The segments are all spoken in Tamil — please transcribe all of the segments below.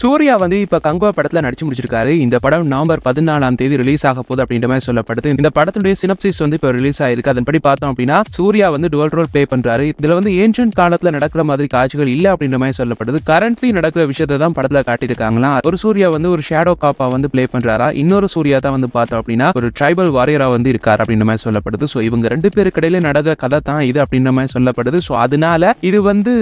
சூர்யா வந்து இப்போ கங்குவா படத்தில் நடிச்சு முடிச்சிருக்காரு இந்த படம் நவம்பர் பதினாலாம் தேதி ரிலீஸ் ஆக போகுது அப்படின்ற மாதிரி சொல்லப்படுது இந்த படத்துடைய சினப்சிஸ் வந்து இப்போ ரிலீஸ் ஆயிருக்கு அதன்படி பார்த்தோம் அப்படின்னா சூர்யா வந்து டுவல் ரோல் பிளே பண்ணுறாரு இதில் வந்து ஏன்ஷியன் காலத்தில் நடக்கிற மாதிரி காட்சிகள் இல்லை அப்படின்ற மாதிரி சொல்லப்படுது கரண்ட்லி நடக்கிற விஷயத்தை தான் படத்தில் காட்டியிருக்காங்களா ஒரு சூர்யா வந்து ஒரு ஷேடோ காப்பா வந்து பிளே பண்ணுறாரா இன்னொரு சூர்யா தான் வந்து பார்த்தோம் அப்படின்னா ஒரு ட்ரைபல் வாரியராக வந்து இருக்கார் அப்படின்ற மாதிரி சொல்லப்படுது ஸோ இவங்க ரெண்டு பேருக்கு இடையில நடக்கிற கதை தான் இது அப்படின்ற மாதிரி சொல்லப்படுது ஸோ அதனால இது வந்து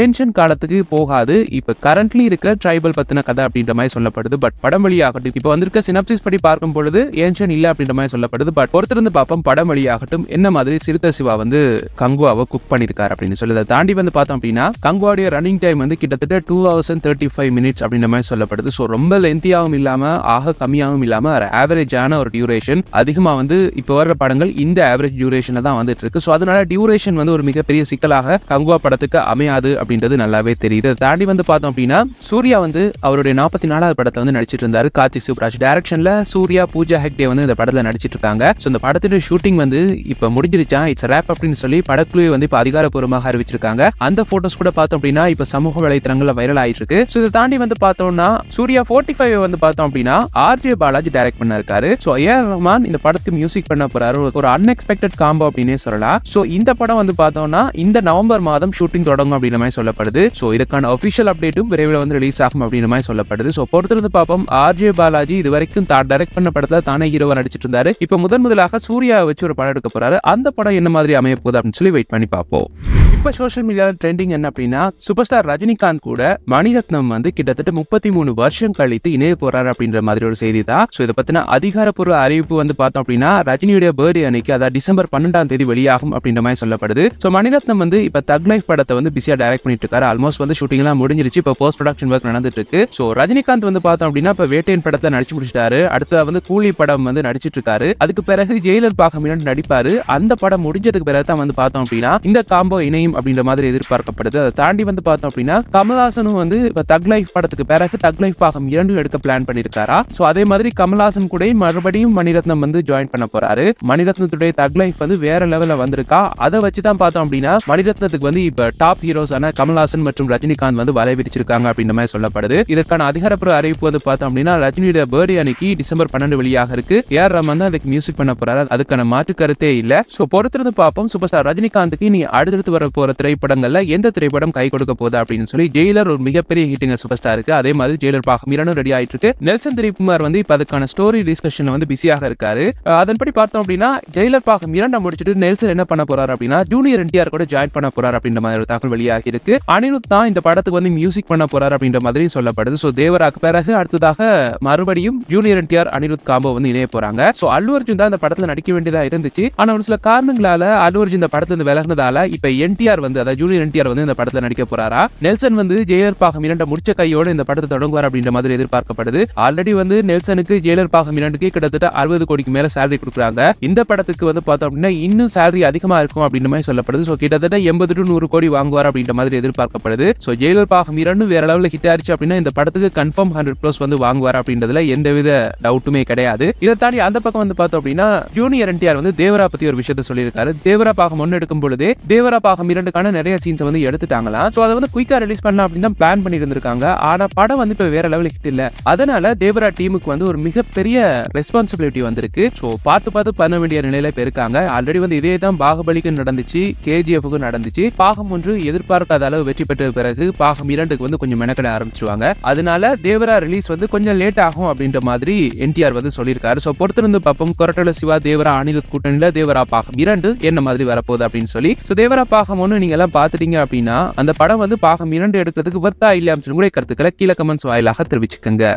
ஏன்ஷியன் காலத்துக்கு போகாது இப்போ கரண்ட்லி இருக்கிற ட்ரைபல் கடவுள் பத்தின கதை அப்படின்ற மாதிரி சொல்லப்படுது பட் படம் வழியாகட்டும் இப்போ வந்திருக்க சினப்சிஸ் படி பார்க்கும் பொழுது ஏன்ஷன் இல்லை அப்படின்ற மாதிரி சொல்லப்படுது பட் பொறுத்திருந்து பார்ப்போம் படம் வழியாகட்டும் என்ன மாதிரி சிறுத்த சிவா வந்து கங்குவாவை குக் பண்ணிருக்காரு அப்படின்னு சொல்லி தாண்டி வந்து பார்த்தோம் அப்படின்னா கங்குவாடைய ரன்னிங் டைம் வந்து கிட்டத்தட்ட two hours and thirty five minutes அப்படின்ற மாதிரி சொல்லப்படுது ஸோ ரொம்ப லென்த்தியாகவும் இல்லாமல் ஆக கம்மியாகவும் இல்லாமல் ஆவரேஜான ஒரு டியூரேஷன் அதிகமாக வந்து இப்போ வர படங்கள் இந்த ஆவரேஜ் டியூரேஷன் தான் வந்துட்டு இருக்கு ஸோ அதனால டியூரேஷன் வந்து ஒரு மிகப்பெரிய சிக்கலாக கங்குவா படத்துக்கு அமையாது அப்படின்றது நல்லாவே தெரியுது தாண்டி வந்து பார்த்தோம் அப்படின்னா சூர்யா வந்து அவருடைய நாற்பத்தி நாலாவது படத்தை வந்து நடிச்சிட்டு இருந்தாரு கார்த்தி சூப்ராஜ் டைரக்ஷன்ல சூர்யா பூஜா ஹெக்டே வந்து இந்த படத்தில் நடிச்சிட்டு இருக்காங்க ஸோ இந்த படத்துடைய ஷூட்டிங் வந்து இப்போ முடிஞ்சிருச்சா இட்ஸ் ரேப் அப்படின்னு சொல்லி படக்குழுவை வந்து இப்போ அதிகாரப்பூர்வமாக அறிவிச்சிருக்காங்க அந்த போட்டோஸ் கூட பார்த்தோம் அப்படின்னா இப்போ சமூக வலைத்தளங்களில் வைரல் ஆயிட்டு இருக்கு ஸோ இதை தாண்டி வந்து பார்த்தோம்னா சூர்யா ஃபோர்ட்டி ஃபைவ் வந்து பார்த்தோம் அப்படின்னா ஆர்ஜே பாலாஜி டைரக்ட் பண்ணிருக்காரு ஸோ ஏ ரஹ்மான் இந்த படத்துக்கு மியூசிக் பண்ண போறாரு ஒரு அன்எக்ஸ்பெக்டட் காம்போ அப்படின்னே சொல்லலாம் ஸோ இந்த படம் வந்து பார்த்தோம்னா இந்த நவம்பர் மாதம் ஷூட்டிங் தொடங்கும் அப்படின்னு சொல்லப்படுது ஸோ இதுக்கான அஃபிஷியல் அப்டேட்டும் விரைவில் வந்து ரிலீஸ் ஆகும் அப்படின்ற மாதிரி சொல்லப்படுது ஸோ பொறுத்திருந்து பார்ப்போம் ஆர்ஜே பாலாஜி இது வரைக்கும் தான் டைரக்ட் பண்ண படத்தை தானே ஹீரோ நடிச்சிட்டு இருந்தாரு இப்போ முதன் முதலாக சூர்யா வச்சு ஒரு படம் எடுக்க போறாரு அந்த படம் என்ன மாதிரி அமைய போகுது அப்படின்னு சொல்லி வெயிட் பண்ணி பார்ப்போம் இப்போ சோஷியல் மீடியாவில் ட்ரெண்டிங் என்ன அப்படின்னா சூப்பர் ஸ்டார் ரஜினிகாந்த் கூட மணிரத்னம் வந்து கிட்டத்தட்ட முப்பத்தி மூணு வருஷம் கழித்து இணைய போறாரு அப்படின்ற மாதிரி ஒரு செய்தி தான் ஸோ இதை பத்தின அதிகாரப்பூர்வ அறிவிப்பு வந்து பார்த்தோம் அப்படின்னா ரஜினியுடைய பர்த்டே அன்னைக்கு அதாவது டிசம்பர் பன்னெண்டாம் தேதி வெளியாகும் அப்படின்ற மாதிரி சொல்லப்படுது ஸோ மணிரத்னம் வந்து இப்போ தக் லைஃப் படத்தை வந்து பிஸியா டைரக்ட் பண்ணிட்டு இருக்காரு ஆல்மோஸ்ட் வந்து ஷூட்டிங்லாம் முடிஞ்சிருச்சு இப்போ போஸ்ட் ப்ரொடக்ஷன் ஒர்க் நடந்துட்டு இருக்கு ஸோ ரஜினிகாந்த் வந்து பார்த்தோம் அப்படின்னா இப்போ வேட்டையன் படத்தை நடிச்சு முடிச்சிட்டாரு அடுத்த வந்து கூலி படம் வந்து நடிச்சிட்டு இருக்காரு அதுக்கு பிறகு ஜெயிலர் பார்க்க நடிப்பாரு அந்த படம் முடிஞ்சதுக்கு பிறகு தான் வந்து பார்த்தோம் அப்படின்னா இந்த காம்போ இணையும் அப்படின்ற மாதிரி எதிர்பார்க்கப்படுது அதை தாண்டி வந்து பார்த்தோம் அப்படின்னா கமல்ஹாசனும் வந்து தக் லைஃப் படத்துக்கு பிறகு தக் லைஃப் பாகம் இரண்டும் எடுக்க பிளான் பண்ணியிருக்காரா ஸோ அதே மாதிரி கமல்ஹாசன் கூட மறுபடியும் மணிரத்னம் வந்து ஜாயின் பண்ண போறாரு மணிரத்னத்துடைய தக் லைஃப் வந்து வேற லெவலில் வந்திருக்கா அதை வச்சு தான் பார்த்தோம் அப்படின்னா மணிரத்னத்துக்கு வந்து இப்போ டாப் ஹீரோஸான கமல்ஹாசன் மற்றும் ரஜினிகாந்த் வந்து வலை விரிச்சிருக்காங்க அப்படின்ற மாதிரி சொல்லப்படுது இதற்கான அதிகாரப்பூர்வ அறிவிப்பு வந்து பார்த்தோம் அப்படின்னா ரஜினியோட பேர்டே அன்னைக்கு டிசம்பர் பன்னெண்டு வெளியாக இருக்கு ஏஆர் ரமன் தான் அதுக்கு மியூசிக் பண்ண போறாரு அதுக்கான மாற்று கருத்தே இல்லை ஸோ பொறுத்திருந்து பார்ப்போம் சூப்பர் ஸ்டார் ரஜினிகாந்துக்கு நீ அடுத்தடுத்து வர போற திரைப்படங்கள்ல எந்த திரைப்படம் கை கொடுக்க போகுது அப்படின்னு சொல்லி ஜெயிலர் ஒரு மிகப்பெரிய ஹிட்டிங்க சூப்பர் ஸ்டார் இருக்கு அதே மாதிரி ஜெயிலர் பாகம் இரண்டும் ரெடி ஆயிட்டு இருக்கு நெல்சன் திரிகுமார் வந்து இப்ப அதுக்கான ஸ்டோரி டிஸ்கஷன் வந்து பிஸியாக இருக்காரு அதன்படி பார்த்தோம் அப்படின்னா ஜெயிலர் பாகம் இரண்டை முடிச்சுட்டு நெல்சன் என்ன பண்ண போறாரு அப்படின்னா ஜூனியர் என்டிஆர் கூட ஜாயின் பண்ண போறாரு அப்படின்ற மாதிரி ஒரு தகவல் வெளியாகி இருக்கு அனிருத் தான் இந்த படத்துக்கு வந்து மியூசிக் பண்ண போறாரு அப்படின்ற மாதிரி சொல்லப்படுது ஸோ தேவராக்கு பிறகு அடுத்ததாக மறுபடியும் ஜூனியர் என்டிஆர் அனிருத் காம்போ வந்து இணைய போறாங்க ஸோ அல்லு அர்ஜுன் தான் இந்த படத்துல நடிக்க வேண்டியதா இருந்துச்சு ஆனா ஒரு சில காரணங்களால அல்லு அர்ஜுன் இந்த படத்துல இருந்து விலகினதால இப்ப என்டிஆர் என்டிஆர் வந்து அதாவது ஜூனியர் என்டிஆர் வந்து இந்த படத்துல நடிக்க போறாரா நெல்சன் வந்து ஜெயலர் பாகம் இரண்ட முடிச்ச கையோடு இந்த படத்தை தொடங்குவார் அப்படின்ற மாதிரி எதிர்பார்க்கப்படுது ஆல்ரெடி வந்து நெல்சனுக்கு ஜெயலர் பாகம் இரண்டுக்கு கிட்டத்தட்ட அறுபது கோடிக்கு மேல சேலரி கொடுக்குறாங்க இந்த படத்துக்கு வந்து பார்த்தோம் அப்படின்னா இன்னும் சேலரி அதிகமா இருக்கும் அப்படின்ற மாதிரி சொல்லப்படுது ஸோ கிட்டத்தட்ட எண்பது டு நூறு கோடி வாங்குவார் அப்படின்ற மாதிரி எதிர்பார்க்கப்படுது ஸோ ஜெயலர் பாகம் இரண்டு வேற லெவலில் ஹிட் ஆயிடுச்சு அப்படின்னா இந்த படத்துக்கு கன்ஃபார்ம் ஹண்ட்ரட் ப்ளஸ் வந்து வாங்குவார் அப்படின்றதுல எந்தவித டவுட்டுமே கிடையாது இதை தாண்டி அந்த பக்கம் வந்து பார்த்தோம் அப்படின்னா ஜூனியர் என்டிஆர் வந்து தேவரா பத்தி ஒரு விஷயத்த சொல்லியிருக்காரு தேவரா பாகம் ஒன்று எடுக்கும் பொழுது தேவரா பாகம் இரண்டு ரெண்டுக்கான நிறைய வந்து எடுத்துட்டாங்களா ஸோ அதை வந்து ரிலீஸ் அப்படின்னு பிளான் படம் வந்து வேற ஹிட் அதனால தேவரா டீமுக்கு வந்து ஒரு மிகப்பெரிய ரெஸ்பான்சிபிலிட்டி வந்திருக்கு ஸோ பார்த்து பார்த்து பண்ண வேண்டிய நிலையில இருக்காங்க ஆல்ரெடி வந்து இதே தான் பாகுபலிக்கு நடந்துச்சு கேஜிஎஃப்க்கு நடந்துச்சு பாகம் ஒன்று எதிர்பார்க்காத அளவு வெற்றி பெற்ற பிறகு பாகம் இரண்டுக்கு வந்து கொஞ்சம் மெனக்கட ஆரம்பிச்சுவாங்க அதனால தேவரா ரிலீஸ் வந்து கொஞ்சம் லேட் ஆகும் அப்படின்ற மாதிரி என்டிஆர் வந்து சொல்லியிருக்காரு ஸோ பொறுத்திருந்து பார்ப்போம் கொரட்டல சிவா தேவரா அணில் கூட்டணியில தேவரா பாகம் இரண்டு என்ன மாதிரி வரப்போகுது அப்படின்னு சொல்லி தேவரா பாகம் ஒன்று நீங்கள் எல்லாம் பார்த்துட்டீங்க அப்படின்னா அந்த படம் வந்து பாகம் இரண்டு எடுக்கிறதுக்கு வர்த்தா இல்லையாம்னு கூட கருத்துக்களை கீழே கமெண்ட்ஸ் வாயிலாக தெரிவிச்சுக்கோங்க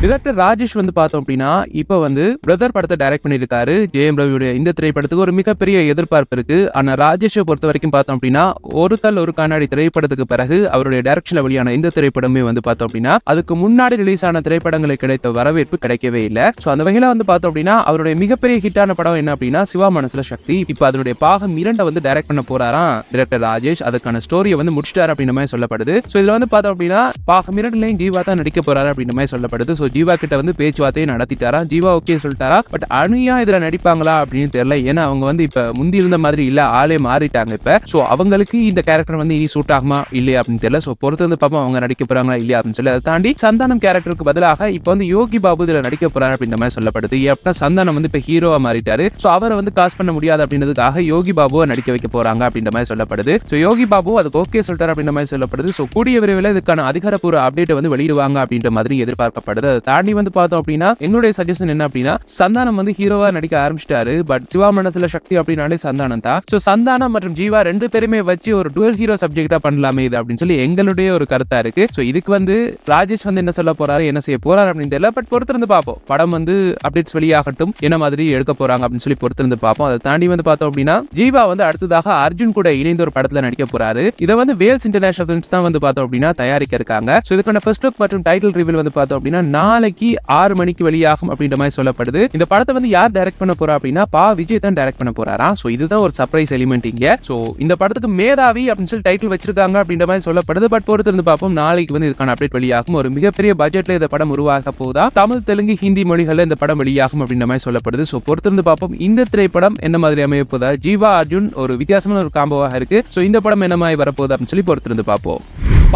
டிரெக்டர் ராஜேஷ் வந்து பார்த்தோம் அப்படின்னா இப்போ வந்து பிரதர் படத்தை டைரக்ட் பண்ணியிருக்காரு ஜேஎம் ரவியுடைய இந்த திரைப்படத்துக்கு ஒரு மிகப்பெரிய எதிர்பார்ப்பு இருக்கு ஆனால் ராஜேஷை பொறுத்த வரைக்கும் பார்த்தோம் அப்படின்னா ஒரு தல் ஒரு கண்ணாடி திரைப்படத்துக்கு பிறகு அவருடைய டைரக்ஷன்ல வெளியான இந்த திரைப்படமே வந்து பார்த்தோம் அப்படின்னா அதுக்கு முன்னாடி ரிலீஸ் ஆன திரைப்படங்களை கிடைத்த வரவேற்பு கிடைக்கவே இல்லை ஸோ அந்த வகையில வந்து பார்த்தோம் அப்படின்னா அவருடைய மிகப்பெரிய ஹிட்டான படம் என்ன அப்படின்னா சிவா மனசுல சக்தி இப்போ அதனுடைய பாகம் இரண்டை வந்து டைரக்ட் பண்ண போறாராம் டிரெக்டர் ராஜேஷ் அதுக்கான ஸ்டோரியை வந்து முடிச்சிட்டார் அப்படின்ற மாதிரி சொல்லப்படுது ஸோ இதில் வந்து பார்த்தோம் அப்படின்னா பாக மிரட்லையும் ஜீவா தான் நடிக்க போறாரு அப்படின்ற மாதிரி சொல்லப்படுது ஸோ ஜீவா கிட்ட வந்து பேச்சுவார்த்தையை நடத்திட்டாரா ஜீவா ஓகே சொல்லிட்டாரா பட் அனுயா இதில் நடிப்பாங்களா அப்படின்னு தெரியல ஏன்னா அவங்க வந்து இப்போ முந்தி இருந்த மாதிரி இல்லை ஆளே மாறிட்டாங்க இப்போ ஸோ அவங்களுக்கு இந்த கேரக்டர் வந்து இனி சூட் ஆகுமா இல்லையா அப்படின்னு தெரியல ஸோ பொறுத்து வந்து பார்ப்போம் அவங்க நடிக்க போறாங்களா இல்லையா அப்படின்னு சொல்லி அதை தாண்டி சந்தானம் கேரக்டருக்கு பதிலாக இப்போ வந்து யோகி பாபு இதில் நடிக்க போறாரு அப்படின்ற மாதிரி சொல்லப்படுது எப்படின்னா சந்தானம் வந்து இப்போ ஹீரோவாக மாறிட்டாரு ஸோ அவரை வந்து காசு பண்ண முடியாது அப்படின்றதுக்காக யோகி பாபுவை நடிக்க வைக்க போறாங்க அப்படின்ற மாதிரி சொல்லப்படுது சொல்லப்படுது ஸோ யோகி பாபு அதுக்கு ஓகே சொல்லிட்டார் அப்படின்ற மாதிரி சொல்லப்படுது ஸோ கூடிய விரைவில் இதுக்கான அதிகாரப்பூர்வ அப்டேட் வந்து வெளியிடுவாங்க அப்படின்ற மாதிரி எதிர்பார்க்கப்படுது அதை தாண்டி வந்து பார்த்தோம் அப்படின்னா என்னுடைய சஜஷன் என்ன அப்படின்னா சந்தானம் வந்து ஹீரோவா நடிக்க ஆரம்பிச்சிட்டாரு பட் சிவா மனசுல சக்தி அப்படின்னாலே சந்தானம் தான் ஸோ சந்தானம் மற்றும் ஜீவா ரெண்டு பேருமே வச்சு ஒரு டுவெல் ஹீரோ சப்ஜெக்டா பண்ணலாமே இது அப்படின்னு சொல்லி எங்களுடைய ஒரு கருத்தா இருக்கு ஸோ இதுக்கு வந்து ராஜேஷ் வந்து என்ன சொல்ல போறாரு என்ன செய்ய போறாரு அப்படின்னு தெரியல பட் பொறுத்திருந்து பார்ப்போம் படம் வந்து அப்டேட்ஸ் வெளியாகட்டும் என்ன மாதிரி எடுக்க போறாங்க அப்படின்னு சொல்லி பொறுத்திருந்து பார்ப்போம் அதை தாண்டி வந்து பார்த்தோம் அப்படின்னா ஜீவா வந்து அடுத்ததாக அர்ஜுன் கூட இணைந்து ஒரு படத்தில் நடிக்க போறாரு இதை வந்து வேல்ஸ் இன்டர்நேஷனல் பிலிம்ஸ் தான் வந்து பார்த்தோம் அப்படின்னா தயாரிக்க இருக்காங்க ஸோ இதுக்கான ஃபர்ஸ்ட் லுக் மற்றும் டைட்டில் ரிவில் வந்து பார்த்தோம் அப்படின்னா நாளைக்கு ஆறு மணிக்கு வெளியாகும் அப்படின்ற மாதிரி சொல்லப்படுது இந்த படத்தை வந்து யார் டைரக்ட் பண்ண போறா அப்படின்னா பா விஜய் தான் டைரக்ட் பண்ண போறாரா ஸோ இதுதான் ஒரு சர்ப்ரைஸ் எலிமெண்ட் இங்க ஸோ இந்த படத்துக்கு மேதாவி அப்படின்னு சொல்லி டைட்டில் வச்சிருக்காங்க அப்படின்ற மாதிரி சொல்லப்படுது பட் பொறுத்திருந்து பார்ப்போம் நாளைக்கு வந்து இதுக்கான அப்டேட் வெளியாகும் ஒரு மிகப்பெரிய பட்ஜெட்ல இந்த படம் உருவாக போதா தமிழ் தெலுங்கு ஹிந்தி மொழிகளில் இந்த படம் வெளியாகும் அப்படின்ற மாதிரி சொல்லப்படுது ஸோ பொறுத்திருந்து பார்ப்போம் இந்த திரைப்படம் என்ன மாதிரி அமைய போதா ஜீவா அர்ஜுன் ஒரு வித்தியாசமான ஒரு காம்போவாக இருக்கு ஸோ இந்த படம் என்னமாய் வரப்போகுது அப்படின்னு சொல்லி பொறுத்திருந்து பார்ப்போம்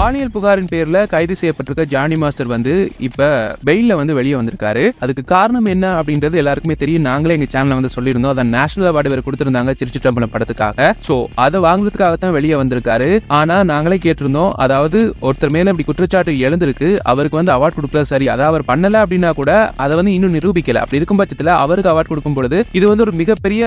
பாலியல் புகாரின் பேர்ல கைது செய்யப்பட்டிருக்க ஜானி மாஸ்டர் வந்து இப்ப பெயில வந்து வெளியே வந்திருக்காரு அதுக்கு காரணம் என்ன அப்படின்றது எல்லாருக்குமே தெரியும் நாங்களே எங்க சேனல்ல வந்து சொல்லியிருந்தோம் அதை நேஷனல் அவார்டு வேறு கொடுத்திருந்தாங்க திருச்சிட்டம்பலம் படத்துக்காக சோ அதை வாங்குறதுக்காக தான் வெளியே வந்திருக்காரு ஆனா நாங்களே கேட்டிருந்தோம் அதாவது ஒருத்தர் மேல இப்படி குற்றச்சாட்டு எழுந்திருக்கு அவருக்கு வந்து அவார்ட் கொடுக்கல சரி அதை அவர் பண்ணல அப்படின்னா கூட அதை வந்து இன்னும் நிரூபிக்கல அப்படி இருக்கும் பட்சத்துல அவருக்கு அவார்ட் கொடுக்கும் பொழுது இது வந்து ஒரு மிகப்பெரிய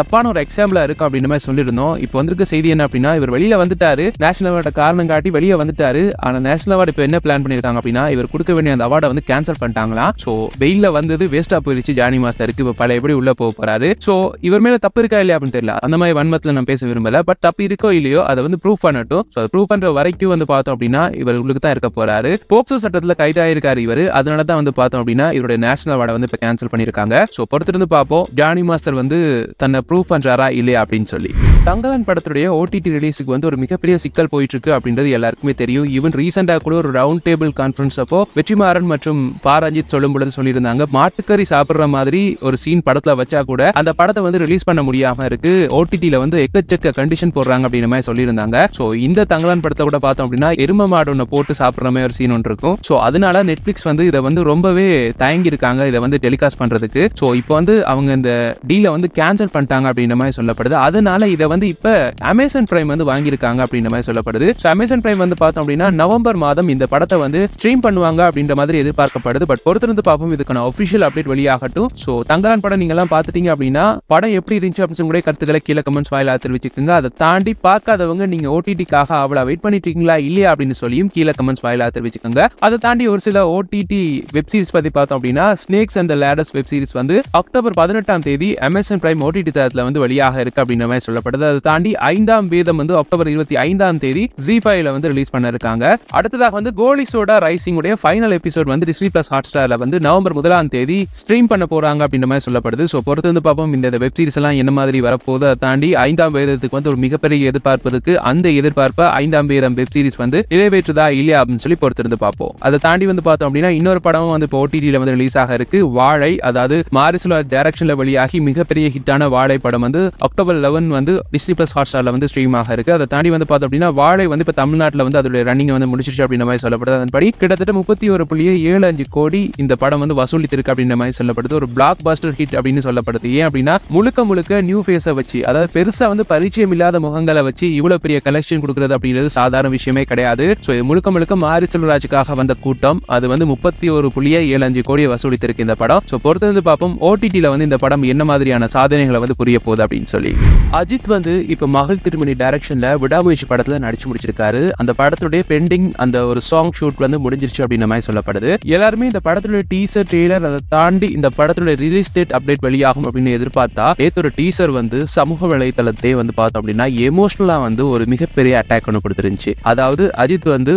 தப்பான ஒரு எக்ஸாம்பிளா இருக்கும் அப்படின்னு மாதிரி சொல்லியிருந்தோம் இப்போ வந்திருக்க செய்தி என்ன அப்படின்னா இவர் வெளியில வந்துட்டாரு நேஷனல் அவார்டை காரணம் காட்டி வெளியே வந்து கொடுத்தாரு ஆனால் நேஷனல் அவார்டு இப்போ என்ன பிளான் பண்ணியிருக்காங்க அப்படின்னா இவர் கொடுக்க வேண்டிய அந்த அவார்டை வந்து கேன்சல் பண்ணிட்டாங்களா ஸோ வெயிலில் வந்தது வேஸ்ட்டாக போயிடுச்சு ஜானி மாஸ்டருக்கு இப்போ பழைய எப்படி உள்ளே போக போகிறாரு ஸோ இவர் மேலே தப்பு இருக்கா இல்லையா அப்படின்னு தெரியல அந்த மாதிரி வன்மத்துல நான் பேச விரும்பல பட் தப்பு இருக்கோ இல்லையோ அதை வந்து ப்ரூவ் பண்ணட்டும் ஸோ அதை ப்ரூவ் பண்ணுற வரைக்கும் வந்து பார்த்தோம் அப்படின்னா இவர் உங்களுக்கு தான் இருக்க போறாரு போக்சோ சட்டத்தில் கைதாயிருக்காரு இவர் அதனால தான் வந்து பார்த்தோம் அப்படின்னா இவருடைய நேஷனல் அவார்டை வந்து இப்போ கேன்சல் பண்ணியிருக்காங்க ஸோ பொறுத்திருந்து பார்ப்போம் ஜானி மாஸ்டர் வந்து தன்னை ப்ரூவ் பண்ணுறாரா இல்லையா அப்படின்னு சொல்லி தங்கலன் படத்துடைய ஓடிடி ரிலீஸுக்கு வந்து ஒரு மிகப்பெரிய சிக்கல் போயிட்டு இருக்கு அப்படின்றது எல்லாருக்குமே தெரியும் ஈவன் ரீசெண்டாக கூட ஒரு ரவுண்ட் டேபிள் கான்ஃபரன்ஸ் அப்போ வெற்றிமாறன் மற்றும் பாரஞ்சித் சொல்லும் பொழுது சொல்லியிருந்தாங்க மாட்டுக்கறி சாப்பிட்ற மாதிரி ஒரு சீன் படத்தில் வச்சா கூட அந்த படத்தை வந்து ரிலீஸ் பண்ண முடியாம இருக்கு ஓடிடியில் வந்து எக்கச்சக்க கண்டிஷன் போடுறாங்க அப்படின்ற மாதிரி சொல்லியிருந்தாங்க ஸோ இந்த தங்கலான் படத்தை கூட பார்த்தோம் அப்படின்னா எரும மாடு ஒன்று போட்டு சாப்பிட்ற மாதிரி ஒரு சீன் ஒன்று இருக்கும் ஸோ அதனால நெட்ஃப்ளிக்ஸ் வந்து இதை வந்து ரொம்பவே தயங்கி இருக்காங்க இதை வந்து டெலிகாஸ்ட் பண்ணுறதுக்கு ஸோ இப்போ வந்து அவங்க இந்த டீலை வந்து கேன்சல் பண்ணிட்டாங்க அப்படின்ற மாதிரி சொல்லப்படுது அதனால இதை வந்து வந்து இப்போ அமேசான் பிரைம் வந்து வாங்கியிருக்காங்க அப்படின்ற மாதிரி சொல்லப்படுது ஸோ அமேசான் பிரைம் வந்து பார்த்தோம் அப்படின்னா நவம்பர் மாதம் இந்த படத்தை வந்து ஸ்ட்ரீம் பண்ணுவாங்க அப்படின்ற மாதிரி எதிர்பார்க்கப்படுது பட் பொறுத்திருந்து பார்ப்போம் இதுக்கான அஃபிஷியல் அப்டேட் வெளியாகட்டும் ஸோ தங்கலான் படம் நீங்கள்லாம் பாத்துட்டீங்க அப்படின்னா படம் எப்படி இருந்துச்சு அப்படின்னு கூட கருத்துக்களை கீழே கமெண்ட்ஸ் வாயிலாக தெரிவிச்சுக்கோங்க அதை தாண்டி பார்க்காதவங்க நீங்கள் ஓடிடிக்காக அவ்வளோ வெயிட் பண்ணிட்டு இருக்கீங்களா இல்லையா அப்படின்னு சொல்லியும் கீழே கமெண்ட்ஸ் வாயிலாக தெரிவிச்சுக்கோங்க அதை தாண்டி ஒரு சில ஓடிடி வெப்சீரிஸ் பத்தி பற்றி பார்த்தோம் அப்படின்னா ஸ்னேக்ஸ் அண்ட் லேடஸ் வெப்சீரிஸ் வந்து அக்டோபர் பதினெட்டாம் தேதி அமேசான் பிரைம் ஓடிடி தரத்தில் வந்து வெளியாக இருக்கு அப்படின்ற மாதிரி சொல்லப்படுது அதை தாண்டி ஐந்தாம் வேதம் வந்து அக்டோபர் இருபத்தி ஐந்தாம் தேதி ஜி ஃபைவ்ல வந்து ரிலீஸ் பண்ணிருக்காங்க இருக்காங்க அடுத்ததாக வந்து கோலி சோடா ரைசிங் உடைய ஃபைனல் எபிசோட் வந்து டிஸ்னி பிளஸ் ஹாட் ஸ்டார்ல வந்து நவம்பர் முதலாம் தேதி ஸ்ட்ரீம் பண்ண போறாங்க அப்படின்ற மாதிரி சொல்லப்படுது ஸோ பொறுத்து வந்து பார்ப்போம் இந்த வெப் சீரிஸ் எல்லாம் என்ன மாதிரி வரப்போகுது அதை தாண்டி ஐந்தாம் வேதத்துக்கு வந்து ஒரு மிகப்பெரிய எதிர்பார்ப்பு இருக்கு அந்த எதிர்பார்ப்பை ஐந்தாம் வேதம் வெப் சீரிஸ் வந்து நிறைவேற்றுதா இல்லையா அப்படின்னு சொல்லி பொறுத்திருந்து பார்ப்போம் அதை தாண்டி வந்து பார்த்தோம் அப்படின்னா இன்னொரு படமும் வந்து இப்போ ஓடிடியில் வந்து ரிலீஸ் ஆக இருக்கு வாழை அதாவது மாரிசுலா டைரக்ஷன்ல வெளியாகி மிகப்பெரிய ஹிட்டான வாழை படம் வந்து அக்டோபர் லெவன் வந்து டிஸ்னி ப்ளஸ் ஹாட் ஸ்டாரில் வந்து ஸ்ட்ரீம் ஆக இருக்குது அதை தாண்டி வந்து பார்த்தோம் அப்படின்னா வாழை வந்து இப்போ தமிழ்நாட்டில் வந்து அதோடைய ரன்னிங் வந்து முடிச்சிருச்சு அப்படின்ற மாதிரி சொல்லப்படுது அதன்படி கிட்டத்தட்ட முப்பத்தி ஒரு புள்ளி ஏழு அஞ்சு கோடி இந்த படம் வந்து வசூலித்திருக்கு அப்படின்ற மாதிரி சொல்லப்படுது ஒரு பிளாக் பாஸ்டர் ஹிட் அப்படின்னு சொல்லப்படுது ஏன் அப்படின்னா முழுக்க முழுக்க நியூ ஃபேஸை வச்சு அதாவது பெருசாக வந்து பரிச்சயம் இல்லாத முகங்களை வச்சு இவ்வளோ பெரிய கலெக்ஷன் கொடுக்குறது அப்படிங்கிறது சாதாரண விஷயமே கிடையாது ஸோ முழுக்க முழுக்க மாரி செல்வராஜுக்காக வந்த கூட்டம் அது வந்து முப்பத்தி ஒரு புள்ளியே ஏழு அஞ்சு கோடியை வசூலித்திருக்கு இந்த படம் ஸோ வந்து பார்ப்போம் ஓடிடியில் வந்து இந்த படம் என்ன மாதிரியான சாதனைகளை வந்து புரிய போகுது அப்படின்னு சொல்லி அஜித் வந்து இப்போ மகள் திருமணி டைரக்ஷனில் விடாமுயற்சி படத்தில் நடிச்சு முடிச்சிருக்காரு அந்த படத்துடைய பெண்டிங் அந்த ஒரு சாங் ஷூட் வந்து முடிஞ்சிருச்சு அப்படின்ற மாதிரி சொல்லப்படுது எல்லாருமே இந்த படத்துடைய டீசர் ட்ரெய்லர் அதை தாண்டி இந்த படத்துடைய ரிலீஸ் டேட் அப்டேட் வெளியாகும் அப்படின்னு எதிர்பார்த்தா நேற்று டீசர் வந்து சமூக வலைதளத்தை வந்து பார்த்தோம் அப்படின்னா எமோஷனலாக வந்து ஒரு மிகப்பெரிய அட்டாக் ஒன்று கொடுத்துருந்துச்சு அதாவது அஜித் வந்து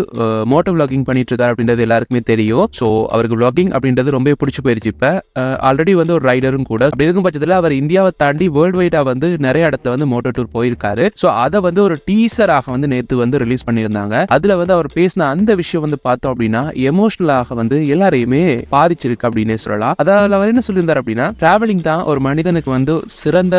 மோட்டர் விளாகிங் பண்ணிட்டு இருக்காரு அப்படின்றது எல்லாருக்குமே தெரியும் ஸோ அவருக்கு விளாகிங் அப்படின்றது ரொம்ப பிடிச்சி போயிருச்சு இப்போ ஆல்ரெடி வந்து ஒரு ரைடரும் கூட அப்படி இருக்கும் பட்சத்தில் அவர் இந்தியாவை தாண்டி வேர்ல்டு வைடாக வந்து நிறைய இடத்த வந்து மோட்டோ ஆஃப்டர் டூர் போயிருக்காரு ஸோ அதை வந்து ஒரு டீசராக வந்து நேற்று வந்து ரிலீஸ் பண்ணியிருந்தாங்க அதுல வந்து அவர் பேசின அந்த விஷயம் வந்து பார்த்தோம் அப்படின்னா எமோஷனலாக வந்து எல்லாரையுமே பாதிச்சிருக்கு அப்படின்னே சொல்லலாம் அதாவது அவர் என்ன சொல்லியிருந்தார் அப்படின்னா டிராவலிங் தான் ஒரு மனிதனுக்கு வந்து சிறந்த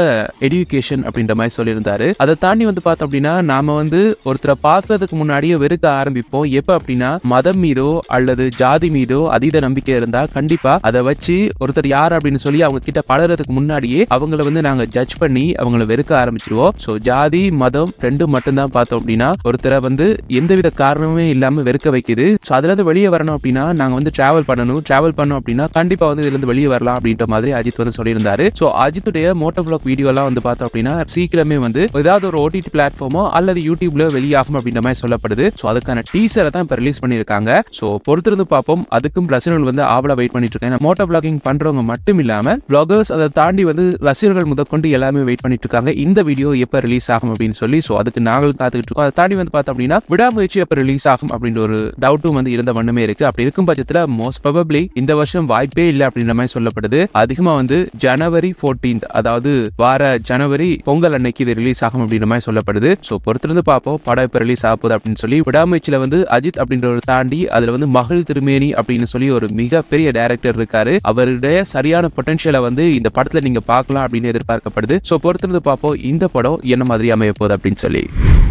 எடுகேஷன் அப்படின்ற மாதிரி சொல்லியிருந்தாரு அதை தாண்டி வந்து பார்த்தோம் அப்படின்னா நாம வந்து ஒருத்தரை பார்க்கறதுக்கு முன்னாடியே வெறுக்க ஆரம்பிப்போம் எப்போ அப்படின்னா மதம் மீதோ அல்லது ஜாதி மீதோ அதீத நம்பிக்கை இருந்தா கண்டிப்பா அதை வச்சு ஒருத்தர் யார் அப்படின்னு சொல்லி அவங்க கிட்ட பழகிறதுக்கு முன்னாடியே அவங்கள வந்து நாங்க ஜட்ஜ் பண்ணி அவங்கள வெறுக்க ஆரம்பிச்சிருவோம் சொல்லுவோம் ஸோ ஜாதி மதம் ரெண்டு மட்டும்தான் பார்த்தோம் அப்படின்னா ஒருத்தரை வந்து எந்தவித காரணமே இல்லாமல் வெறுக்க வைக்குது ஸோ அதுல இருந்து வெளியே வரணும் அப்படின்னா நாங்கள் வந்து ட்ராவல் பண்ணணும் ட்ராவல் பண்ணோம் அப்படின்னா கண்டிப்பாக வந்து இதுல இருந்து வெளியே வரலாம் அப்படின்ற மாதிரி அஜித் வந்து சொல்லியிருந்தாரு ஸோ அஜித்துடைய மோட்டோ விளாக் வீடியோலாம் வந்து பார்த்தோம் அப்படின்னா சீக்கிரமே வந்து ஏதாவது ஒரு ஓடிடி பிளாட்ஃபார்மோ அல்லது யூடியூப்ல வெளியாகும் அப்படின்ற மாதிரி சொல்லப்படுது ஸோ அதுக்கான டீசரை தான் இப்போ ரிலீஸ் பண்ணியிருக்காங்க ஸோ பொறுத்திருந்து பார்ப்போம் அதுக்கும் ரசிகர்கள் வந்து ஆவலாக வெயிட் பண்ணிட்டு இருக்காங்க மோட்டோ விளாகிங் பண்ணுறவங்க மட்டும் இல்லாமல் பிளாகர்ஸ் அதை தாண்டி வந்து ரசிகர்கள் முதற்கொண்டு எல்லாமே வெயிட் பண்ணிட்டு இருக்காங்க இந்த வீடியோ ஐயோ எப்போ ரிலீஸ் ஆகும் அப்படின்னு சொல்லி ஸோ அதுக்கு நாங்களும் காத்துக்கிட்டு இருக்கோம் அதை தாண்டி வந்து பார்த்தோம் அப்படின்னா விடாமுயற்சி எப்போ ரிலீஸ் ஆகும் அப்படின்ற ஒரு டவுட்டும் வந்து இருந்த வண்ணமே இருக்கு அப்படி இருக்கும் பட்சத்தில் மோஸ்ட் ப்ராபப்ளி இந்த வருஷம் வாய்ப்பே இல்லை அப்படின்ற மாதிரி சொல்லப்படுது அதிகமாக வந்து ஜனவரி ஃபோர்டீன்த் அதாவது வார ஜனவரி பொங்கல் அன்னைக்கு இது ரிலீஸ் ஆகும் அப்படின்ற மாதிரி சொல்லப்படுது ஸோ பொறுத்திருந்து பார்ப்போம் படம் இப்போ ரிலீஸ் ஆக அப்படின்னு சொல்லி விடாமுயற்சியில் வந்து அஜித் அப்படின்ற ஒரு தாண்டி அதில் வந்து மகள் திருமேனி அப்படின்னு சொல்லி ஒரு மிகப்பெரிய டேரக்டர் இருக்காரு அவருடைய சரியான பொட்டன்ஷியலை வந்து இந்த படத்தில் நீங்க பார்க்கலாம் அப்படின்னு எதிர்பார்க்கப்படுது ஸோ பொறுத்திருந்து பார்ப்போம் இந்த படம் படம் என்ன மாதிரி அமைய போகுது அப்படின்னு சொல்லி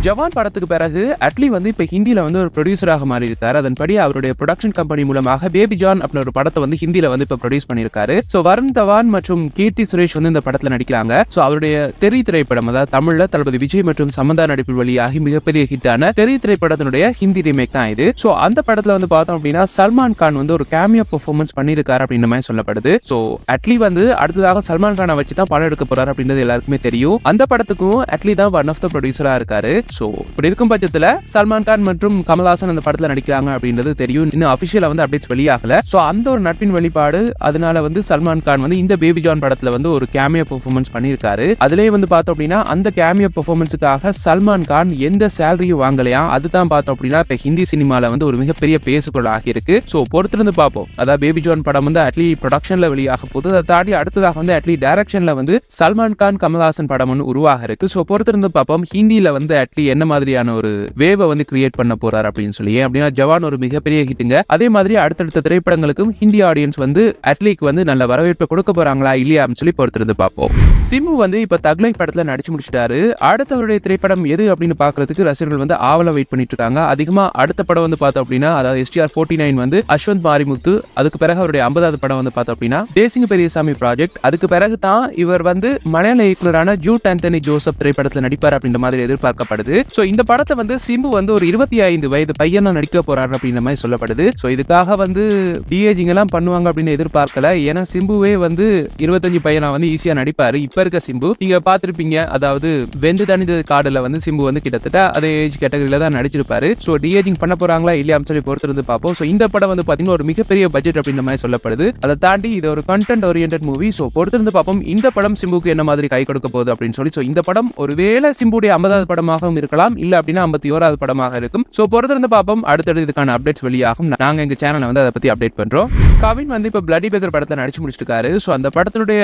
ஜவான் படத்துக்கு பிறகு அட்லி வந்து இப்ப ஹிந்தியில வந்து ஒரு ப்ரொடியூசராக மாறி இருக்காரு அதன்படி அவருடைய ப்ரொடக்ஷன் கம்பெனி மூலமாக பேபி ஜான் அப்படின்னு ஒரு படத்தை வந்து ஹிந்தியில வந்து இப்ப ப்ரொடியூஸ் பண்ணியிருக்காரு ஸோ வருண் தவான் மற்றும் கீர்த்தி சுரேஷ் வந்து இந்த படத்துல நடிக்கிறாங்க ஸோ அவருடைய தெரி திரைப்படம் அதாவது தமிழ்ல தளபதி விஜய் மற்றும் சமந்தா நடிப்பில் வழியாகி மிகப்பெரிய ஹிட்டான தெரி திரைப்படத்தினுடைய ஹிந்தி ரீமேக் தான் இது ஸோ அந்த படத்துல வந்து பார்த்தோம் அப்படின்னா சல்மான் கான் வந்து ஒரு கேமியோ பெர்ஃபார்மன்ஸ் பண்ணியிருக்காரு அப்படின்னு மாதிரி சொல்லப்படுது ஸோ அட்லி வந்து அடுத்ததாக சல்மான் கானை வச்சு தான் படம் எடுக்க போறாரு அப்படின்றது எல்லாருக்குமே தெரியும் அந்த படத்துக்கு படத்துக்கும் அட்லி தான் ஒன் ஆஃப் த ப்ரொடியூசராக இருக்காரு ஸோ இப்படி இருக்கும் பட்சத்தில் சல்மான் கான் மற்றும் கமல்ஹாசன் அந்த படத்தில் நடிக்கிறாங்க அப்படின்றது தெரியும் இன்னும் அஃபிஷியலாக வந்து அப்டேட்ஸ் வெளியாகல ஸோ அந்த ஒரு நட்பின் வெளிப்பாடு அதனால வந்து சல்மான் கான் வந்து இந்த பேபி ஜான் படத்தில் வந்து ஒரு கேமியோ பெர்ஃபார்மன்ஸ் பண்ணியிருக்காரு அதுலேயே வந்து பார்த்தோம் அப்படின்னா அந்த கேமியோ பெர்ஃபார்மன்ஸுக்காக சல்மான் கான் எந்த சேலரியும் வாங்கலையா அதுதான் பார்த்தோம் அப்படின்னா இப்போ ஹிந்தி சினிமாவில் வந்து ஒரு மிகப்பெரிய பேசுபொருள் ஆகியிருக்கு ஸோ பொறுத்திருந்து பார்ப்போம் அதாவது பேபி ஜான் படம் வந்து அட்லி ப்ரொடக்ஷனில் வெளியாக போது அதை தாண்டி அடுத்ததாக வந்து அட்லி டைரக்ஷனில் வந்து சல்மான் கான் கமல்ஹாசன் படம் ஒன்று உருவாக இருக்கு ஸோ பொறுத்திருந்து பார்ப்போம் ஹிந்தியில் வந்து அட்லி என்ன மாதிரியான ஒரு வேவை வந்து கிரியேட் பண்ண போறாரு அப்படின்னு சொல்லி அப்படின்னா ஜவான் ஒரு மிகப்பெரிய ஹிட்டுங்க அதே மாதிரி அடுத்தடுத்த திரைப்படங்களுக்கும் ஹிந்தி ஆடியன்ஸ் வந்து அட்லிக்கு வந்து நல்ல வரவேற்பு கொடுக்க போறாங்களா இல்லையா அப்படின்னு சொல்லி பொறுத்திருந்து பார்ப்போம் சிம்பு வந்து இப்போ தக்லை படத்துல நடிச்சு முடிச்சிட்டாரு அடுத்தவருடைய திரைப்படம் எது அப்படின்னு பாக்குறதுக்கு ரசிகர்கள் வந்து ஆவல வெயிட் பண்ணிட்டு இருக்காங்க அதிகமா அடுத்த படம் வந்து பார்த்தோம் அப்படின்னா அதாவது எஸ்டிஆர் ஃபோர்ட்டி நைன் வந்து அஸ்வந்த் மாரிமுத்து அதுக்கு பிறகு அவருடைய ஐம்பதாவது படம் வந்து பார்த்தோம் அப்படின்னா தேசிங்க பெரியசாமி ப்ராஜெக்ட் அதுக்கு பிறகு தான் இவர் வந்து மலையாள இயக்குனரான ஜூட் ஆண்டனி ஜோசப் திரைப்படத்தில் நடிப்பார் அப்படின்ற மாதிரி எதிர்பார்க்கப்படுது ஸோ இந்த படத்தை வந்து சிம்பு வந்து ஒரு இருபத்தி ஐந்து வயது பையனா நடிக்க போறாரு அப்படின்ற மாதிரி சொல்லப்படுது ஸோ இதுக்காக வந்து டிஏஜிங் எல்லாம் பண்ணுவாங்க அப்படின்னு எதிர்பார்க்கல ஏன்னா சிம்புவே வந்து இருபத்தஞ்சு பையனா வந்து ஈஸியா நடிப்பாரு இப்ப இருக்க சிம்பு நீங்க பாத்திருப்பீங்க அதாவது வெந்து தணிந்தது காடுல வந்து சிம்பு வந்து கிட்டத்தட்ட அதே ஏஜ் கேட்டகரியில தான் நடிச்சிருப்பாரு ஸோ டிஏஜிங் பண்ண போறாங்களா இல்லையா சொல்லி பொறுத்திருந்து பார்ப்போம் ஸோ இந்த படம் வந்து பாத்தீங்கன்னா ஒரு மிகப்பெரிய பட்ஜெட் அப்படின்ற மாதிரி சொல்லப்படுது அதை தாண்டி இது ஒரு கண்டென்ட் ஓரியன்ட் மூவி ஸோ பொறுத்திருந்து பார்ப்போம் இந்த படம் சிம்புக்கு என்ன மாதிரி கை கொடுக்க போகுது அப்படின்னு சொல்லி ஸோ இந்த படம் ஒருவேளை சிம்புடைய ஐம்பதாவது படமாகவும் இருக்கலாம் இல்ல அப்படின்னா ஐம்பத்தி ஓராவது படமாக இருக்கும் ஸோ பொறுத்திருந்து பார்ப்போம் அடுத்தடுத்து இதுக்கான அப்டேட்ஸ் வெளியாகும் நாங்க எங்க சேனலை வந்து அதை பத்தி அப்டேட் பண்றோம் கவின் வந்து இப்போ பிளடி பேக்கர் படத்தை நடிச்சு முடிச்சிருக்காரு சோ அந்த படத்தினுடைய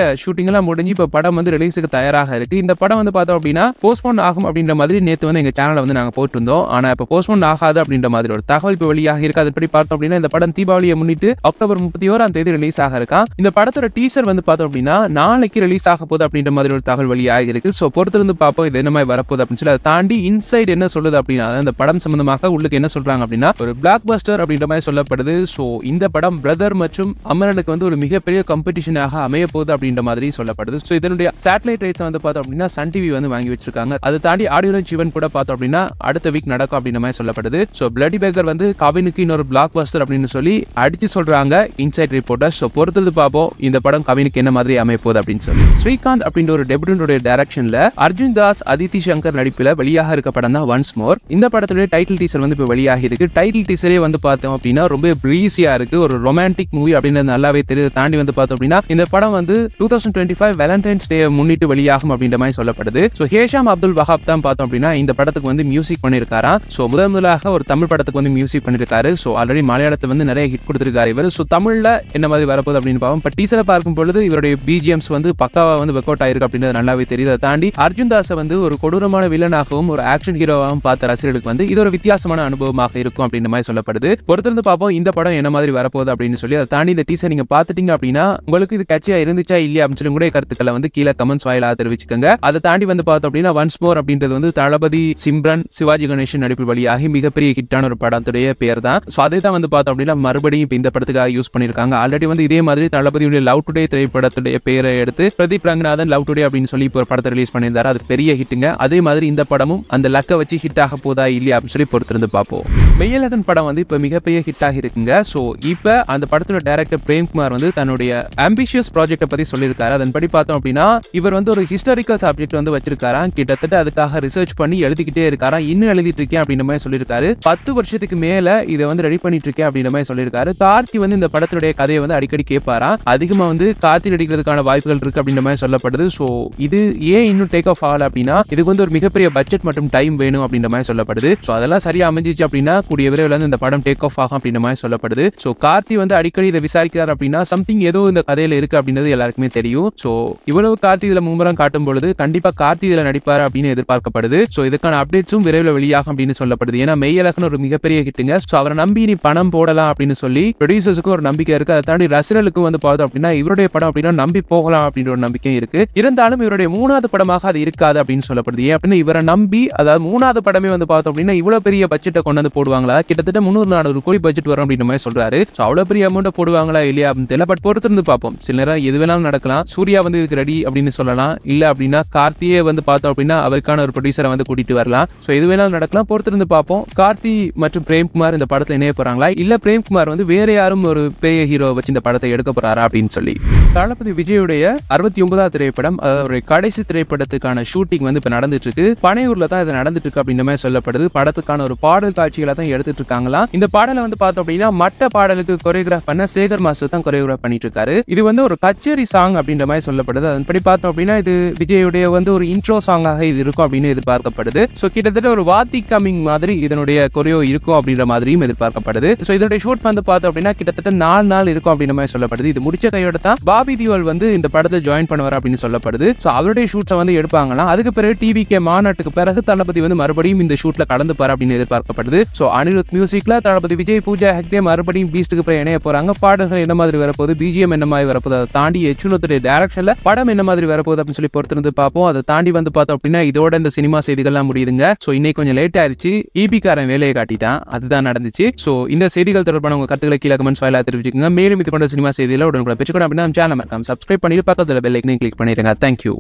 எல்லாம் முடிஞ்சு இப்ப படம் வந்து ரிலீஸுக்கு தயாராக இருக்கு இந்த படம் வந்து பார்த்தோம் அப்படின்னா போஸ்ட்போன் ஆகும் அப்படின்ற மாதிரி நேற்று வந்து எங்க சேனலில் வந்து நாங்கள் போட்டிருந்தோம் ஆனா இப்போ போஸ்ட்போன் ஆகாது அப்படின்ற மாதிரி ஒரு தகவல் இப்போ வெளியாக இருக்கு படி பார்த்தோம் அப்படின்னா இந்த படம் தீபாவளியை முன்னிட்டு அக்டோபர் முப்பத்தி ஓராம் தேதி ரிலீஸ் ஆக இருக்கான் இந்த படத்தோட டீசர் வந்து பார்த்தோம் அப்படின்னா நாளைக்கு ரிலீஸ் ஆக போகுது அப்படின்ற மாதிரி ஒரு தகவல் வெளியாக இருக்கு புறத்திலிருந்து பார்ப்போம் இது என்ன மாதிரி வரப்போகுது அப்படின்னு சொல்லி அதை தாண்டி இன்சைட் என்ன சொல்லுது அப்படின்னா அந்த படம் சம்பந்தமாக உள்ளுக்கு என்ன சொல்றாங்க அப்படின்னா ஒரு பிளாக் பஸ்டர் அப்படின்ற மாதிரி சொல்லப்படுது ஸோ இந்த படம் பிரதர் மற்றும் அமரனுக்கு வந்து ஒரு மிகப்பெரிய காம்படிஷனாக அமைய போகுது அப்படின்ற மாதிரி சொல்லப்படுது ஸோ இதனுடைய சேட்டலைட் ரைட்ஸ் வந்து பார்த்தோம் அப்படின்னா சன் டிவி வந்து வாங்கி வச்சிருக்காங்க அதை தாண்டி ஆடியோ ஜீவன் கூட பார்த்தோம் அப்படின்னா அடுத்த வீக் நடக்கும் அப்படின்ற மாதிரி சொல்லப்படுது ஸோ பிளடி பேக்கர் வந்து கவினுக்கு இன்னொரு பிளாக் பஸ்டர் அப்படின்னு சொல்லி அடிச்சு சொல்றாங்க இன்சைட் ரிப்போர்ட்டர் ஸோ பொறுத்தது பார்ப்போம் இந்த படம் கவினுக்கு என்ன மாதிரி அமைய போகுது அப்படின்னு சொல்லி ஸ்ரீகாந்த் அப்படின்ற ஒரு டெபியூட்டோட டைரக்ஷன்ல அர்ஜுன் தாஸ் அதித்தி சங்கர் நடிப்பில் வெளியாக இருக்க படம் தான் ஒன்ஸ் மோர் இந்த படத்துடைய டைட்டில் டீசர் வந்து இப்போ வெளியாகி இருக்கு டைட்டில் டீசரே வந்து பார்த்தோம் அப்படின்னா ரொம்ப பிரீஸியா இருக்கு ஒரு ரொமான்டிக் மூவி அப்படின்றது நல்லாவே தெரியுது தாண்டி வந்து பார்த்தோம் அப்படின்னா இந்த படம் வந்து two thousand twenty five Valentine's day முன்னிட்டு வெளியாகும் அப்படின்ற மாதிரி சொல்லப்படுது ஸோ ஹேஷாம் அப்துல் வஹாப் தான் பார்த்தோம் அப்படின்னா இந்த படத்துக்கு வந்து மியூசிக் பண்ணியிருக்காராம் ஸோ முதல் முதலாக ஒரு தமிழ் படத்துக்கு வந்து மியூசிக் பண்ணியிருக்காரு ஸோ ஆல்ரெடி மலையாளத்தை வந்து நிறைய ஹிட் கொடுத்துருக்காரு இவர் ஸோ தமிழில் என்ன மாதிரி வரப்போகுது அப்படின்னு பார்ப்போம் இப்போ டீசரை பார்க்கும் பொழுது இவருடைய பிஜிஎம்ஸ் வந்து பக்காவாக வந்து ஒர்க் அவுட் ஆயிருக்கு அப்படின்றது நல்லாவே தெரியுது அதை தாண்டி அர்ஜுன் தாஸை வந்து ஒரு கொடூரமான வில்லனாகவும் ஒரு ஆக்ஷன் ஹீரோவாகவும் பார்த்த ரசிகர்களுக்கு வந்து இது ஒரு வித்தியாசமான அனுபவமாக இருக்கும் அப்படின்ற மாதிரி சொல்லப்படுது பொறுத்திருந்து பார்ப்போம் இந்த படம் என்ன மாதிரி வரப்போகுது அப்படின்னு சொல்லி அதை தாண்டி இந்த டீசர் நீங்க பார்த்துட்டீங்க அப்படின்னா உங்களுக்கு இது கட்சியா இருந்துச்சா இல்லையா அப்படின்னு சொல்லி கூட கருத்துக்களை வந்து கீழே கமெண்ட்ஸ் வாயிலாக தெரிவிச்சுக்கோங்க அதை தாண்டி வந்து பார்த்தோம் அப்படின்னா ஒன்ஸ் மோர் அப்படின்றது வந்து தளபதி சிம்ரன் சிவாஜி கணேசன் நடிப்பு வழியாக மிகப்பெரிய ஹிட்டான ஒரு படத்துடைய பேர் தான் ஸோ அதை தான் வந்து பார்த்தோம் அப்படின்னா மறுபடியும் இப்போ இந்த படத்துக்காக யூஸ் பண்ணியிருக்காங்க ஆல்ரெடி வந்து இதே மாதிரி தளபதியுடைய லவ் டுடே திரைப்படத்துடைய பேரை எடுத்து பிரதீப் ரங்கநாதன் லவ் டுடே அப்படின்னு சொல்லி இப்போ ஒரு படத்தை ரிலீஸ் பண்ணி பண்ணியிருந்தாரு அது பெரிய ஹிட்டுங்க அதே மாதிரி இந்த படமும் அந்த லக்கை வச்சு ஹிட் ஆக போதா இல்லையா அப்படின்னு சொல்லி பொறுத்திருந்து பார்ப்போம் மெய்யழகன் படம் வந்து இப்போ மிகப்பெரிய ஹிட் இருக்குங்க ஸோ இப்போ அந்த படத்தோட டேரக்டர் பிரேம்குமார் வந்து தன்னுடைய ஆம்பிஷியஸ் ப்ராஜெக்டை பற்றி சொல்லியிருக்காரு அதன்படி பார்த்தோம் அப்படின்னா இவர் வந்து ஒரு ஹிஸ்டாரிக்கல் சப்ஜெக்ட் வந்து வச்சிருக்காரா கிட்டத்தட்ட அதுக்காக ரிசர்ச் பண்ணி எழுதிக்கிட்டே இருக்காரா இன்னும் எழுதிட்டு இருக்கேன் அப்படின்ற மாதிரி சொல்லியிருக்காரு பத்து வருஷத்துக்கு மேல இதை வந்து ரெடி பண்ணிட்டு இருக்கேன் அப்படின்ற மாதிரி சொல்லியிருக்காரு கார்த்தி வந்து இந்த படத்துடைய கதையை வந்து அடிக்கடி கேட்பாரா அதிகமாக வந்து கார்த்தி நடிக்கிறதுக்கான வாய்ப்புகள் இருக்கு அப்படின்ற மாதிரி சொல்லப்படுது ஸோ இது ஏன் இன்னும் டேக் டேக் ஆஃப் ஆகல அப்படின்னா இதுக்கு வந்து ஒரு மிகப்பெரிய பட்ஜெட் மற்றும் டைம் வேணும் அப்படின்ற மாதிரி சொல்லப்படுது ஸோ அதெல்லாம் சரியா அமைஞ்சிச்சு அப்படின்னா கூடிய விரைவில் வந்து இந்த படம் டேக் ஆஃப் ஆகும் அப்படின்ற மாதிரி சொல்லப்படுது ஸோ கார்த்தி வந்து அடிக்கடி இதை விசாரிக்கிறார் அப்படின்னா சம்திங் ஏதோ இந்த கதையில இருக்கு அப்படின்றது எல்லாருக்குமே தெரியும் ஸோ இவ்வளவு கார்த்தி இதுல மும்முரம் காட்டும் பொழுது கண்டிப்பா கார்த்தி இதுல நடிப்பார் அப்படின்னு எதிர்பார்க்கப்படுது ஸோ இதுக்கான அப்டேட்ஸும் விரைவில் வெளியாகும் அப்படின்னு சொல்லப்படுது ஏன்னா மெய்யழகன் ஒரு மிகப்பெரிய கிட்டுங்க ஸோ அவரை நம்பி நீ பணம் போடலாம் அப்படின்னு சொல்லி ப்ரொடியூசர்ஸுக்கும் ஒரு நம்பிக்கை இருக்கு அதை தாண்டி ரசிகர்களுக்கும் வந்து பார்த்தோம் அப்படின்னா இவருடைய படம் அப்படின்னா நம்பி போகலாம் அப்படின்ற ஒரு நம்பிக்கையும் இருக்கு இருந்தாலும் இவருடைய மூணாவது படமாக அது இருக்காது அப்படின்னு சொல்லப்படுது ஏன் அப்படின்னு இவரை நம்பி அதாவது மூணாவது படமே வந்து பார்த்தோம் அப்படின்னா இவ்வளோ பெரிய பட்ஜெட்டை கொண்டு வந்து போடுவாங்களா கிட்டத்தட்ட முன்னூறு நானூறு கோடி பட்ஜெட் வரும் அப்படின்னு மாதிரி சொல்றாரு ஸோ அவ்வளோ பெரிய அமௌண்ட்டை போடுவாங்களா இல்லையா அப்படின்னு தெரியல பட் இருந்து பார்ப்போம் சில நேரம் எது வேணாலும் நடக்கலாம் சூர்யா வந்து இதுக்கு ரெடி அப்படின்னு சொல்லலாம் இல்லை அப்படின்னா கார்த்தியே வந்து பார்த்தோம் அப்படின்னா அவருக்கான ஒரு ப்ரொடியூசரை வந்து கூட்டிட்டு வரலாம் ஸோ எது வேணாலும் நடக்கலாம் இருந்து பார்ப்போம் கார்த்தி மற்றும் பிரேம்குமார் இந்த படத்தில் இணைய போறாங்களா இல்லை பிரேம்குமார் வந்து வேற யாரும் ஒரு பெரிய ஹீரோ வச்சு இந்த படத்தை எடுக்க போறாரா அப்படின்னு சொல்லி தளபதி விஜயுடைய அறுபத்தி ஒன்பதாவது திரைப்படம் அதாவது கடைசி திரைப்படத்துக்கு படத்துக்கான ஷூட்டிங் வந்து இப்போ நடந்துட்டு இருக்கு பனையூர்ல தான் இது நடந்துட்டு இருக்கு அப்படின்ற சொல்லப்படுது படத்துக்கான ஒரு பாடல் காட்சிகளை தான் எடுத்துட்டு இருக்காங்களா இந்த பாடலை வந்து பார்த்தோம் அப்படின்னா மற்ற பாடலுக்கு கொரியோகிராஃப் பண்ண சேகர் மாஸ்டர் தான் கொரியோகிராஃப் பண்ணிட்டு இருக்காரு இது வந்து ஒரு கச்சேரி சாங் அப்படின்ற மாதிரி சொல்லப்படுது அதன்படி பார்த்தோம் அப்படின்னா இது விஜயுடைய வந்து ஒரு இன்ட்ரோ சாங்காக இது இருக்கும் அப்படின்னு எதிர்பார்க்கப்படுது ஸோ கிட்டத்தட்ட ஒரு வாத்தி கமிங் மாதிரி இதனுடைய கொரியோ இருக்கும் அப்படின்ற மாதிரியும் எதிர்பார்க்கப்படுது ஸோ இதனுடைய ஷூட் வந்து பார்த்தோம் அப்படின்னா கிட்டத்தட்ட நாலு நாள் இருக்கும் அப்படின்ற மாதிரி சொல்லப்படுது இது முடிச்ச கையோட தான் பாபி திவால் வந்து இந்த படத்தில் ஜாயின் பண்ணுவார் அப்படின்னு சொல்லப்படுது ஸோ அவருடைய ஷூட்ஸை வந்து எடுப்பாங்களாம் அதுக்கு பிறகு டிவி கே மாநாட்டுக்கு பிறகு தளபதி வந்து மறுபடியும் இந்த ஷூட்ல கலந்துப்பார் அப்படின்னு எதிர்பார்க்கப்படுது ஸோ அனிருத் மியூசிக்ல தளபதி விஜய் பூஜா ஹெக்டே மறுபடியும் பீஸ்டுக்கு பிறகு இணைய போறாங்க பாடல்கள் என்ன மாதிரி வரப்போகுது பிஜிஎம் என்ன மாதிரி வரப்போது அதை தாண்டி எச்சுனத்துடைய டேரக்ஷன்ல படம் என்ன மாதிரி வரப்போகுது அப்படின்னு சொல்லி பொறுத்திருந்து பார்ப்போம் அதை தாண்டி வந்து பார்த்தோம் அப்படின்னா இதோட இந்த சினிமா செய்திகள்லாம் முடியுதுங்க ஸோ இன்னைக்கு கொஞ்சம் லேட் ஆயிடுச்சு ஈபிக்காரன் e வேலையை காட்டிட்டான் அதுதான் நடந்துச்சு ஸோ இந்த செய்திகள் தொடர்பான உங்க கருத்துக்களை கீழே கமெண்ட்ஸ் வாயிலா தெரிவிச்சுக்கோங்க மேலும் இது கொண்ட சினிமா செய்திகளை உடனே கூட பெற்றுக்கணும் அப்படின்னா சேனல் மறக்காம சப்ஸ்கிரைப் பண்ணிட்டு பக்கத்தில் பெல் ஐக்கனையும் கிளிக் பண்ணிடுங்க தேங்க்யூ